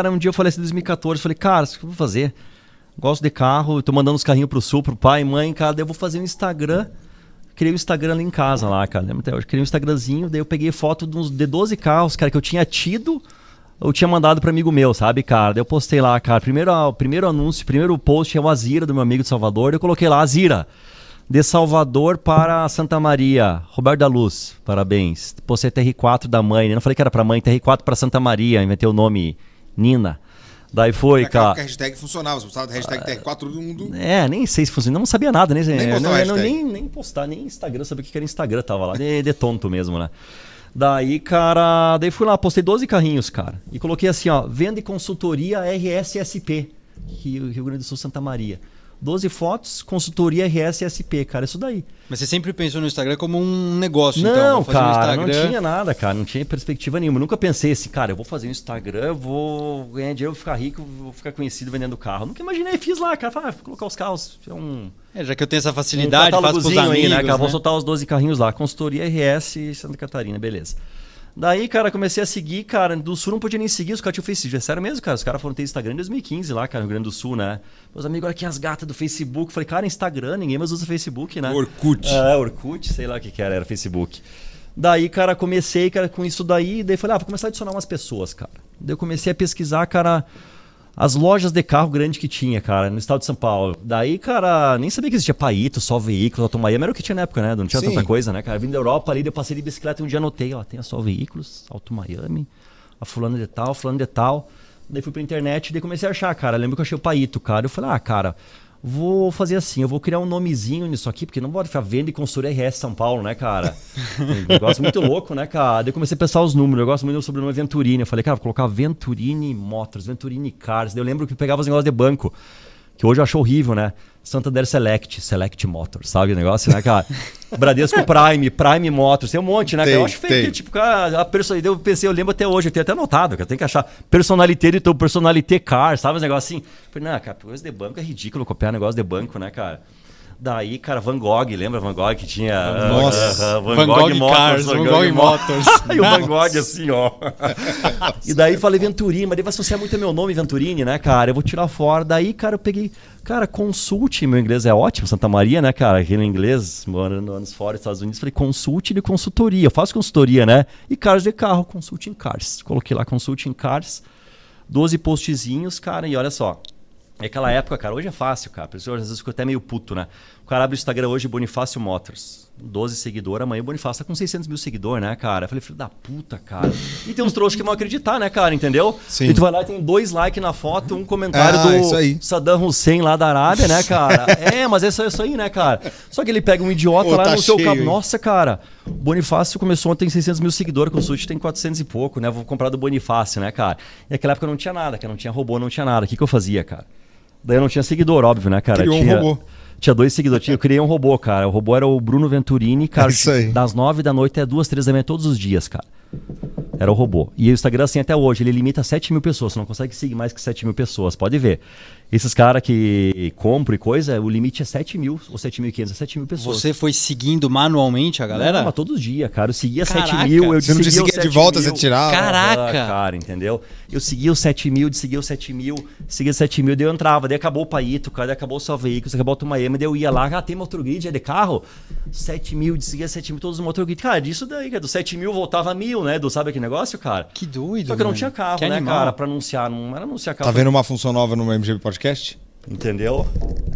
Cara, um dia eu falei assim, 2014, falei, cara, o que eu vou fazer? Gosto de carro, tô mandando os carrinhos pro sul, pro pai, mãe, cara, daí eu vou fazer um Instagram. Criei um Instagram ali em casa, lá, cara, lembra até hoje. Criei um Instagramzinho, daí eu peguei foto de, uns, de 12 carros, cara, que eu tinha tido, eu tinha mandado para amigo meu, sabe, cara? Daí eu postei lá, cara, primeiro, ah, primeiro anúncio, primeiro post é o Azira, do meu amigo de Salvador, daí eu coloquei lá, Azira, de Salvador para Santa Maria, Roberto da Luz, parabéns. Postei TR4 da mãe, né? não falei que era pra mãe, TR4 para Maria. inventei o nome... Nina. Daí foi, Naquela Que a hashtag funcionava, você postava hashtag TR4, todo mundo. É, nem sei se funcionava, não sabia nada, nem, nem, não, não, nem, nem postar, nem Instagram, sabia o que era Instagram, tava lá, de, de tonto mesmo, né? Daí, cara, daí fui lá, postei 12 carrinhos, cara, e coloquei assim, ó, venda e consultoria RSSP, Rio, Rio Grande do Sul, Santa Maria. 12 fotos, consultoria RSSP, cara, isso daí. Mas você sempre pensou no Instagram como um negócio, não, então? Não, cara, Instagram... não tinha nada, cara, não tinha perspectiva nenhuma. nunca pensei assim, cara, eu vou fazer um Instagram, vou ganhar dinheiro, vou ficar rico, vou ficar conhecido vendendo carro. nunca imaginei, fiz lá, cara, falei, ah, vou colocar os carros, é um... É, já que eu tenho essa facilidade, um faço pros amigos, aí, né, cara, né? vou soltar os 12 carrinhos lá, consultoria RS Santa Catarina, beleza. Daí, cara, comecei a seguir, cara. Do Sul não podia nem seguir, os caras tinham Facebook. É sério mesmo, cara. Os caras foram ter Instagram em 2015 lá, cara, no Grande do Sul, né? Meus amigos, olha aqui as gatas do Facebook. Falei, cara, Instagram, ninguém mais usa Facebook, né? Orkut. É, Orkut, sei lá o que, que era, era Facebook. Daí, cara, comecei, cara, com isso daí. Daí falei, ah, vou começar a adicionar umas pessoas, cara. Daí eu comecei a pesquisar, cara as lojas de carro grande que tinha, cara, no estado de São Paulo. Daí, cara, nem sabia que existia Paito, só veículos, Miami era o que tinha na época, né? Não tinha Sim. tanta coisa, né, cara? Vindo da Europa ali, eu passei de bicicleta e um dia anotei, ó, tem a Só Veículos, Alto Miami, a fulano de tal, fulano de tal. Daí fui pra internet e daí comecei a achar, cara. lembro que eu achei o Paito, cara. Eu falei, ah, cara, Vou fazer assim, eu vou criar um nomezinho nisso aqui, porque não pode ficar venda e construir RS São Paulo, né, cara? Um negócio muito louco, né, cara? Daí eu comecei a pensar os números, eu gosto muito do sobrenome Venturini. Eu falei, cara, vou colocar Venturini Motors, Venturini Cars. Daí eu lembro que eu pegava os negócios de banco, que hoje eu acho horrível, né? Santander Select, Select Motors, sabe o negócio, né, cara? Bradesco Prime, Prime Motors, tem um monte, né? Tem, eu acho feio, tipo, cara, a perso... eu pensei, eu lembro até hoje, eu tenho até anotado, cara, tem que achar personalité de teu personalité car, sabe? Um negócio assim. Falei, não, cara, coisa de banco é ridículo copiar negócio de banco, né, cara? Daí, cara, Van Gogh, lembra Van Gogh que tinha. Nossa, uh, uh, Van, Van, Gogh, Gogh Motors, Cars, Van, Gogh, Motors. e o Van Gogh assim, ó. e daí falei Venturini, mas daí vai associar muito meu nome, Venturini, né, cara? Eu vou tirar fora. Daí, cara, eu peguei. Cara, consulte, meu inglês é ótimo, Santa Maria, né, cara? Aquele inglês, morando anos fora, Estados Unidos, falei, consulte de consultoria, eu faço consultoria, né? E cars de carro, consulte em cars. Coloquei lá consulte em cars, 12 postzinhos, cara, e olha só, e é aquela época, cara, hoje é fácil, cara. às vezes eu fico até meio puto, né? O cara abre o Instagram hoje, Bonifácio Motors. 12 seguidores, amanhã o Bonifácio tá com 600 mil seguidores, né, cara? Eu falei, filho da puta, cara. E tem uns trouxas que vão acreditar, né, cara? Entendeu? Sim. E tu vai lá e tem dois likes na foto, um comentário ah, do Saddam Hussein lá da Arábia, né, cara? é, mas é só isso é aí, né, cara? Só que ele pega um idiota Ô, lá tá no seu cabo. Nossa, cara, o Bonifácio começou ontem 600 mil seguidores, com o Sushi tem 400 e pouco, né? Vou comprar do Bonifácio, né, cara? E naquela época não tinha nada, que não tinha robô, não tinha nada. O que, que eu fazia, cara? Daí eu não tinha seguidor, óbvio, né, cara? Criou tinha, um robô. Tinha dois seguidores. Eu criei um robô, cara. O robô era o Bruno Venturini, cara. É isso aí. Das nove da noite até duas, três da manhã, todos os dias, cara. Era o robô. E o Instagram, é assim, até hoje, ele limita 7 mil pessoas. Você não consegue seguir mais que 7 mil pessoas, pode ver. Esses caras que compram e coisa, o limite é 7 mil, ou 7.500, 7 é mil pessoas. Você foi seguindo manualmente a galera? Não, todos os dias, cara. Eu seguia Caraca. 7 mil, eu Você não seguia de volta, mil. você tirava. Caraca! Ah, cara, entendeu? Eu seguia os 7 mil, seguia os 7 mil, seguia os 7 mil, daí eu entrava, daí acabou o Paito, cara, daí acabou o Só Veículos, acabou o Tumaema, daí eu ia lá, ah, tem motorgrid, é de carro? 7 mil, de seguia 7 mil, todos os motorgrid. Cara, disso daí, cara, do 7 mil voltava mil, né? Do sabe aquele negócio, cara? Que doido, Só que mano. não tinha carro, que né, animal. cara, pra anunciar, não era anunciar tá carro. Tá vendo uma função nova no MGB Podcast? podcast. Entendeu?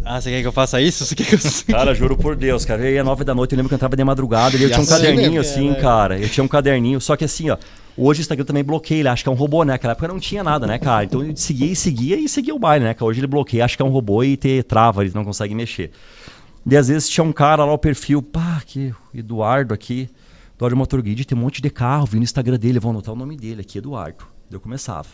Ah, você quer que eu faça isso? Você quer que eu... Cara, juro por Deus, cara. Eu ia nove da noite, eu lembro que eu entrava de madrugada. e Eu tinha um assim, é, caderninho, né, assim, cara. Eu tinha um caderninho. Só que assim, ó. Hoje o Instagram também bloqueia, ele acha que é um robô, né? Naquela época não tinha nada, né, cara? Então eu seguia e seguia e seguia o baile, né? Cara? Hoje ele bloqueia, Acho que é um robô e te trava, ele não consegue mexer. E às vezes tinha um cara lá, o perfil, pá, que Eduardo aqui, Eduardo Motor Guide, tem um monte de carro, vi no Instagram dele, vou anotar o nome dele aqui, Eduardo. Eu começava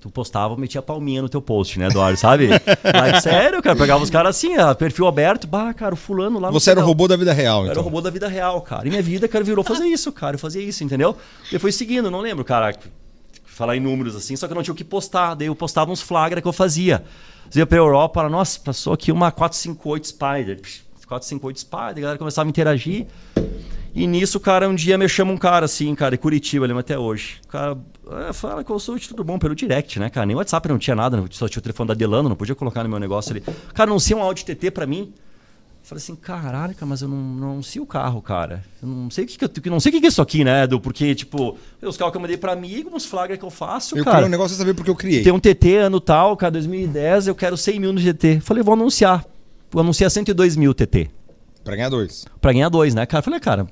tu postava, metia palminha no teu post, né, Eduardo, sabe? Mas, sério, cara, pegava os caras assim, perfil aberto, bah, cara, o fulano lá. Você era o robô da vida real, eu então. Era o então. robô da vida real, cara. E minha vida, cara, virou fazer isso, cara, eu fazia isso, entendeu? E foi seguindo, não lembro, cara, falar em números assim, só que eu não tinha o que postar, daí eu postava uns flagra que eu fazia. Eu ia pra Europa, nossa, passou aqui uma 458 Spider, 458 Spider, a galera começava a interagir. E nisso, cara, um dia me chama um cara assim, cara, de Curitiba, lembro até hoje. O cara ah, fala que eu sou tudo bom pelo direct, né, cara? Nem WhatsApp não tinha nada, só tinha o telefone da Delano, não podia colocar no meu negócio ali. Cara, não sei um áudio TT pra mim. falei assim, caralho, cara, mas eu não, não sei o carro, cara. Eu não sei o que, que eu, não sei o que, que é isso aqui, né, Edu? Porque, tipo, os carros que eu mandei pra amigo, uns flagra que eu faço, eu cara. Eu um negócio é saber porque eu criei. Tem um TT ano tal, cara, 2010, eu quero 100 mil no GT. falei, vou anunciar. Vou anunciar 102 mil TT. Pra ganhar dois. Pra ganhar dois, né, cara? falei, ah, cara,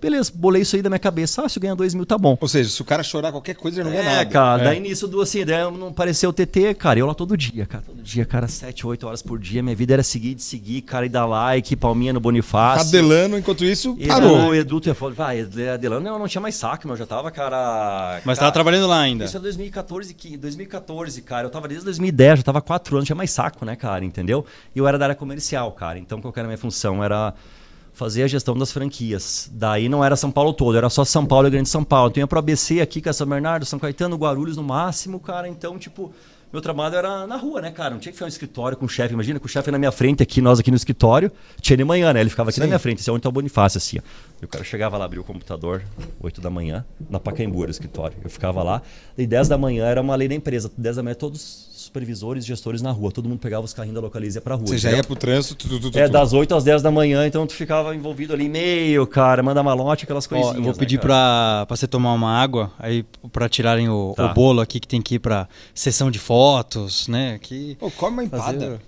beleza, bolei isso aí da minha cabeça. Ah, se eu ganhar 2 mil, tá bom. Ou seja, se o cara chorar qualquer coisa, ele não é, ganha nada. Cara, é, cara, daí nisso, do, assim, daí não pareceu o TT, cara. Eu lá todo dia, cara. Todo dia, cara, 7, 8 horas por dia. Minha vida era seguir, de seguir, cara, e dar like, palminha no Bonifácio. Adelano, enquanto isso, parou. O Edu, tu falou, vai, Adelano, eu não tinha mais saco, mas eu já tava, cara. Mas cara, tava trabalhando lá ainda. Isso é 2014, 2014, cara. Eu tava desde 2010, já tava 4 anos, tinha mais saco, né, cara, entendeu? E eu era da área comercial, cara. Então, qual era a minha função? Era fazer a gestão das franquias. Daí não era São Paulo todo, era só São Paulo e Grande São Paulo. Tinha para ABC aqui, é São Bernardo, São Caetano, Guarulhos no máximo, cara. Então, tipo, meu trabalho era na rua, né, cara? Não tinha que ficar um escritório com o chefe. Imagina que o chefe na minha frente aqui, nós aqui no escritório. Tinha de manhã, né? Ele ficava aqui Sim. na minha frente, esse é onde tá o Bonifácio, assim, E o cara chegava lá, abria o computador, 8 da manhã, na Pacaembu era o escritório. Eu ficava lá, e 10 da manhã era uma lei da empresa. 10 da manhã todos supervisores, gestores na rua. Todo mundo pegava os carrinhos da Localiza e pra rua. Você já ia pro trânsito? Tu, tu, tu, é, das 8 às 10 da manhã, então tu ficava envolvido ali, meio, cara, manda malote, aquelas coisinhas. Ó, eu vou né, pedir né, pra, pra você tomar uma água, aí pra tirarem o, tá. o, bolo aqui, que tem que ir pra sessão de fotos, né? Que Pô, come uma empada. Fazer...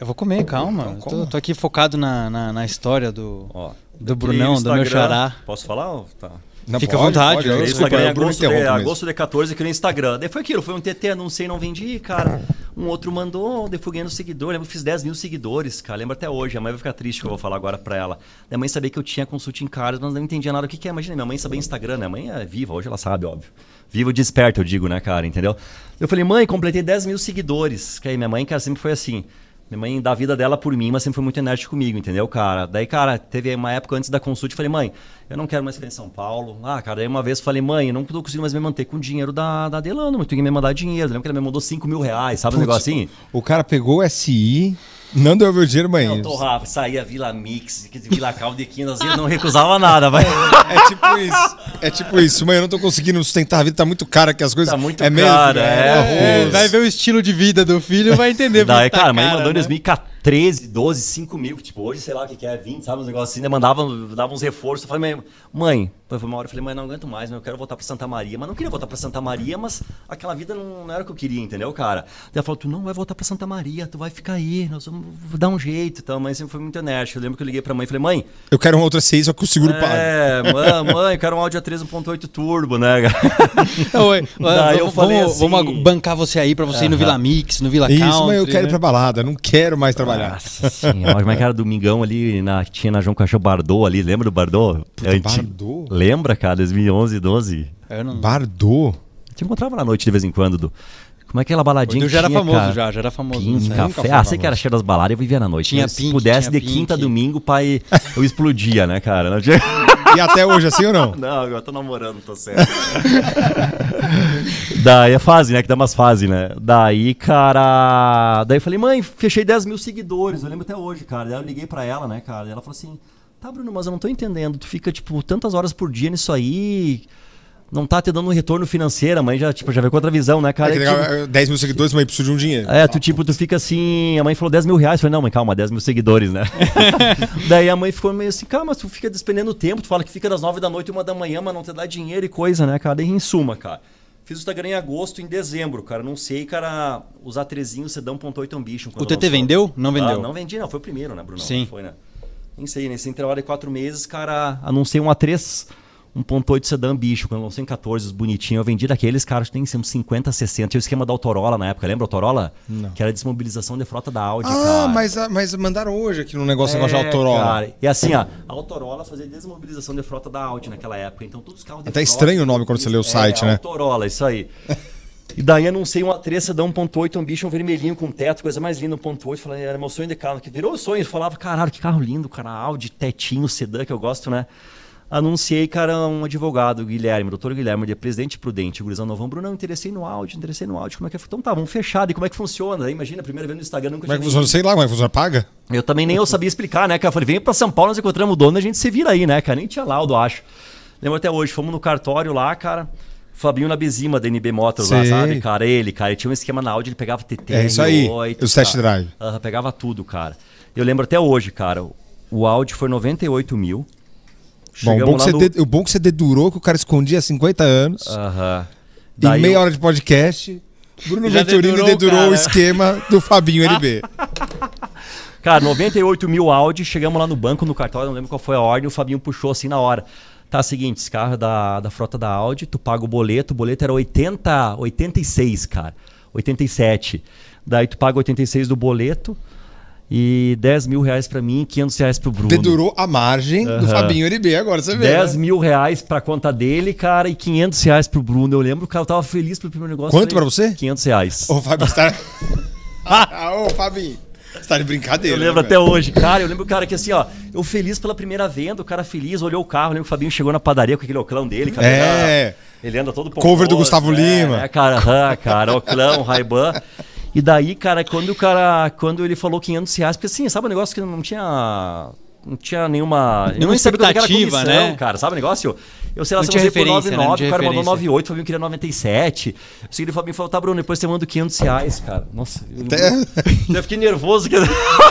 Eu vou comer, calma. Então, tô, tô, aqui focado na, na, na história do, Ó, do Brunão, do meu xará. Posso falar? Tá. Não, Fica pode, à vontade. Pode, eu, é desculpa, eu é agosto, é de, agosto de 14, que no Instagram. Daí foi aquilo, foi um TT, anunciei, não vendi, cara. Um outro mandou, daí fui ganhando seguidor. Lembro, fiz 10 mil seguidores, cara. Lembro até hoje. A mãe vai ficar triste que eu vou falar agora pra ela. Minha mãe sabia que eu tinha consulta em caras, mas não entendia nada o que, que é. Imagina, minha mãe sabia Instagram, minha né? mãe é viva, hoje ela sabe, óbvio. Viva desperta, eu digo, né, cara, entendeu? Eu falei, mãe, completei 10 mil seguidores. Que aí minha mãe, cara, sempre foi assim. Minha mãe dá a vida dela por mim, mas sempre foi muito enérgica comigo, entendeu, cara? Daí, cara, teve uma época antes da consulta, eu falei, mãe, eu não quero mais ficar em São Paulo. Ah, cara, daí uma vez eu falei, mãe, eu não tô conseguindo mais me manter com o dinheiro da, da Delano, mas tu tem que me mandar dinheiro. Lembra que ela me mandou 5 mil reais, sabe Putz, um negócio assim? O cara pegou o SI, não deu meu dinheiro, mãe. Eu rápido, saía Vila Mix, Vila Caldequinas, eu não recusava nada, vai. É, é tipo isso. É tipo isso, mãe, eu não tô conseguindo sustentar a vida, tá muito cara que as coisas. Tá muito é cara, é, é. É, é. Vai ver o estilo de vida do filho, vai entender. Daí, tá cara, cara, mãe mandou em 2013, 12, 5 mil. Tipo, hoje sei lá o que, que é, 20, sabe? Uns negócios assim, né? Mandava, dava uns reforços. Eu falei, mãe, foi uma hora eu falei, mãe não aguento mais, eu quero voltar para Santa Maria. Mas não queria voltar para Santa Maria, mas aquela vida não, não, era o que eu queria, entendeu, cara? Daí ela falou, tu não vai voltar para Santa Maria, tu vai ficar aí, nós vamos dar um jeito. Então a mãe sempre foi muito enérgica. Eu lembro que eu liguei a mãe e falei, mãe... Eu quero um outra 6, só que o seguro é, paga. É, mãe, mãe, eu quero um Audi A3 1.8 turbo, né, cara? Oi, Daí eu vamos, falei assim, vamos bancar você aí para você uh -huh. ir no Vila Mix, no Vila Country. Isso, mas eu quero né? ir pra balada, não quero mais trabalhar. Nossa senhora, mas cara, é domingão ali, na, tinha na João Cachorro Bardô ali, lembra do Bardô Puta, Bardô? Lembra, cara? 2011, 12? Eu não... Bardô? Te encontrava na noite de vez em quando, do Como é aquela baladinha? Eu já era tinha, famoso, cara? já, já era famoso. Pim, né? café. Ah, sei que era cheiro das baladas, eu vivia na noite. Tinha Mas, pink, Se pudesse, de pink. quinta a domingo, pai, eu explodia, né, cara? Não tinha... E até hoje assim ou não? Não, eu tô namorando, tô certo. daí é fase, né? Que dá umas fases, né? Daí, cara. Daí eu falei, mãe, fechei 10 mil seguidores. Eu lembro até hoje, cara. Daí eu liguei pra ela, né, cara? E ela falou assim. Tá, Bruno, mas eu não tô entendendo. Tu fica, tipo, tantas horas por dia nisso aí. Não tá te dando um retorno financeiro, mãe já, tipo, já veio com outra visão, né, cara? É que, 10 tipo, é, mil seguidores, mãe precisa de um dinheiro. É, tu tipo, tu fica assim, a mãe falou 10 mil reais. Eu falei, não, mãe, calma, 10 mil seguidores, né? Daí a mãe ficou meio assim, calma, tu fica despendendo tempo, tu fala que fica das 9 da noite e 1 da manhã, mas não te dá dinheiro e coisa, né, cara? E em suma, cara. Fiz o Instagram em agosto, em dezembro, cara. Não sei, cara, usar trezinho, sedão.8 ambition. É o TT lançou. vendeu? Não ah, vendeu? Ah, não vendi, não. Foi o primeiro, né, Bruno? Sim. Foi, né? nem sei, nesse né? intervalo de quatro meses, cara, anunciei a 3, 1.8 sedã bicho, quando lançou em 14, bonitinho. Eu vendi daqueles, cara, tem uns 50, 60. Tinha o esquema da Autorola na época, lembra Autorola? Não. Que era desmobilização de frota da Audi, ah, cara. Mas, ah, mas mandaram hoje aqui no negócio, é, negócio da Autorola. Cara. E assim, ó, a Autorola fazia desmobilização de frota da Audi naquela época. Então todos os carros Até frota, estranho o nome quando você lê o é, site, é, né? Autorola, isso aí. E daí anunciei uma treça da 1.8 Ambition vermelhinho com teto, coisa mais linda, 1.8. Falei, era meu sonho de carro, que virou sonho. Eu falava, caralho, que carro lindo, cara, Audi, tetinho, sedã, que eu gosto, né? Anunciei, cara, um advogado, Guilherme, doutor Guilherme, de é Presidente Prudente, Gurizão Novão. Bruno, não, interessei no áudio, interessei no áudio. Como é que é? Então tá, vamos fechar. E como é que funciona? Aí, imagina, primeira vez no Instagram, nunca Como é que funciona? Sei lá, como é que funciona? Paga? Eu também nem eu sabia explicar, né, cara? Eu falei, vem pra São Paulo, nós encontramos o dono, a gente se vira aí, né, cara? Nem tinha laudo, acho. Lembro até hoje, fomos no cartório lá, cara. Fabinho Nabizima da NB Motors, Sim. lá, sabe, cara? Ele, cara, ele tinha um esquema na Audi, ele pegava TT, é isso aí, 8, tá. os test drive. Uh, pegava tudo, cara. Eu lembro até hoje, cara, o Audi foi 98 mil. Bom, bom que no... de... o bom que você dedurou que o cara escondia 50 anos. Aham. Uh em meia eu... hora de podcast, Bruno Já Venturini dedurou, dedurou o esquema do Fabinho NB. Cara, 98 mil Audi, chegamos lá no banco, no cartório, não lembro qual foi a ordem, o Fabinho puxou assim na hora. Tá, seguinte, esse carro é da, da frota da Audi, tu paga o boleto, o boleto era 80, 86, cara. 87. Daí tu paga 86 do boleto e 10 mil reais para mim e 500 reais pro Bruno. Dedurou a margem uhum. do Fabinho NB agora, você vê. 10 né? mil reais pra conta dele, cara, e 500 reais pro Bruno. Eu lembro que cara tava feliz pelo primeiro negócio. Quanto para você? 500 reais. Ô, você tá. ah, ô, Fabinho. Você tá de brincadeira. Eu né, lembro né, até hoje, cara. Eu lembro o cara que assim, ó, eu feliz pela primeira venda, o cara feliz, olhou o carro. lembro que o Fabinho chegou na padaria com aquele oclão dele, cara. É. Né, ele anda todo pomposo, Cover do Gustavo né, Lima. É, cara, cara, oclão, Ray-Ban. E daí, cara, quando o cara, quando ele falou 500 reais, porque assim, sabe um negócio que não tinha não tinha nenhuma. Nenhuma expectativa, né? Cara, sabe o negócio? Eu sei lá, não se você for né? 99, o cara mandou 98, o Fabinho queria 97. Eu segui o Fabinho e falou, tá, Bruno, depois você manda 500 reais, cara. Nossa, eu, Até... eu fiquei nervoso. Que...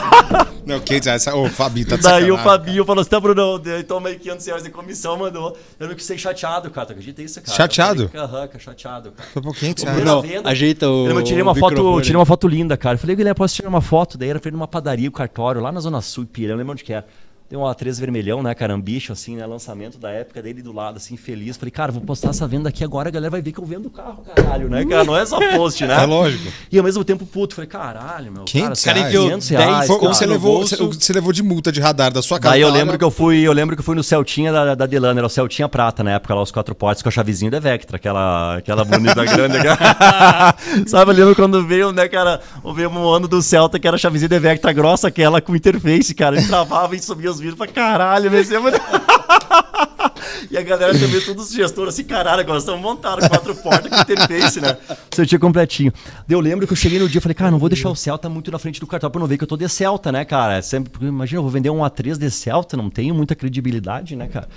não, 500 reais, ô, Fabinho tá de Daí o Fabinho falou assim, tá, Bruno, eu tomei 500 reais de comissão, mandou. Eu não quis ser chateado, cara, tu acredita isso, cara? Chateado? Aham, chateado, cara. Foi por 500 reais. Não, ajeita o Eu tirei uma, foto, tirei uma foto linda, cara. Eu falei, Guilherme, posso tirar uma foto? Daí era frente de uma padaria, o cartório, lá na Zona Sul, Piranga, lembra onde que era. Tem um A3 vermelhão, né? Carambicho, assim, né? Lançamento da época dele do lado, assim, feliz. Falei, cara, vou postar essa venda aqui agora, a galera vai ver que eu vendo o carro, caralho, né? Cara, não é só post, né? É lógico. E ao mesmo tempo, puto, falei, caralho, meu. 500 cara, reais. 500 reais. Foi, cara, você, levou, você, você, levou de multa de radar da sua casa. Daí eu lembro que eu fui, eu lembro que eu fui no Celtinha da, da Delano, era o Celtinha Prata na época, lá os quatro portas com a chavezinha da Vectra, aquela, aquela bonita grande. Cara. Sabe, eu lembro quando veio, né, cara? Veio um ano do Celta que era a chavezinha da Vectra grossa, aquela com interface, cara. Ele travava e subia os vídeos pra caralho, né? vai é muito... E a galera também, todos os gestores assim, caralho, agora estão montaram quatro portas com interface, né? tinha completinho. Eu lembro que eu cheguei no dia e falei, cara, não vou deixar o Celta muito na frente do cartão pra não ver que eu tô de Celta, né, cara? Sempre, imagina, eu vou vender um A3 de Celta, não tenho muita credibilidade, né, cara?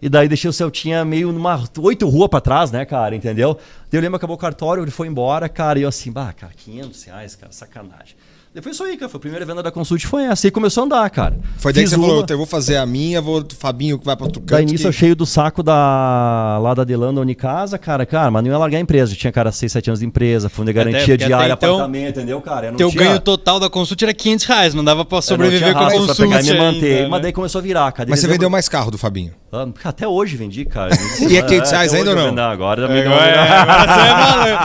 E daí deixei o Celtinha meio numa oito rua para trás, né, cara, entendeu? Daí eu lembro, acabou o cartório, ele foi embora, cara, e eu assim, bah, cara, 500 reais, cara, sacanagem. Depois foi isso aí, cara. Foi a primeira venda da Consult foi essa. E começou a andar, cara. Foi daí Fiz que você uma... falou, eu vou fazer a minha, vou Fabinho que vai para outro canto. Daí nisso que... eu cheio do saco da lá da Delano Unicasa, cara. Cara, mas não ia largar a empresa. Eu tinha, cara, 6, 7 anos de empresa, fundo de garantia até, diária, então, apartamento, entendeu, cara? Eu não teu tinha... ganho total da Consult era 500 reais, não dava para sobreviver com a Consult. Pra pegar e me manter. Ainda, né? mas daí começou a virar, cara. Mas você vendeu mais carro do Fabinho? Ah, até hoje vendi, cara. e é 500 reais ainda ou não? Agora já não. É, você é